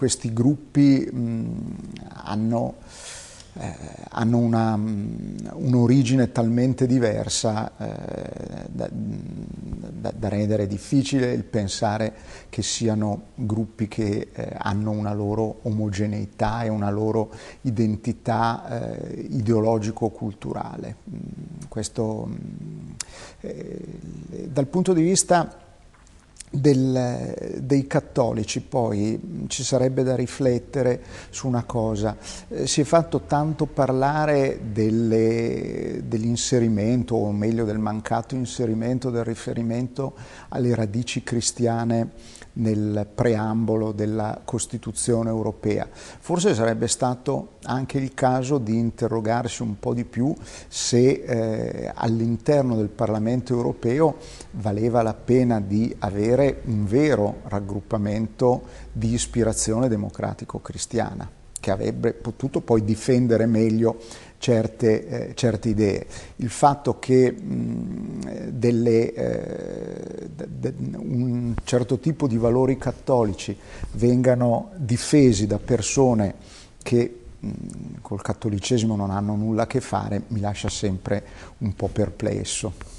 questi gruppi mh, mm, hanno, eh, hanno una, mm, un'origine talmente diversa eh, da, mm, da, da, rendere difficile il pensare che siano gruppi che eh, hanno una loro omogeneità e una loro identità eh, ideologico-culturale. Questo, eh, dal punto di vista del, dei cattolici poi mm, ci sarebbe da riflettere su una cosa, eh, si è fatto tanto parlare delle, dell'inserimento o meglio del mancato inserimento del riferimento alle radici cristiane nel preambolo della Costituzione europea, forse sarebbe stato anche il caso di interrogarsi un po' di più se eh, all'interno del Parlamento europeo valeva la pena di avere un vero raggruppamento di ispirazione democratico-cristiana che avrebbe potuto poi difendere meglio certe, eh, certe idee. Il fatto che mh, delle, eh, un certo tipo di valori cattolici vengano difesi da persone che col cattolicesimo non hanno nulla a che fare, mi lascia sempre un po' perplesso.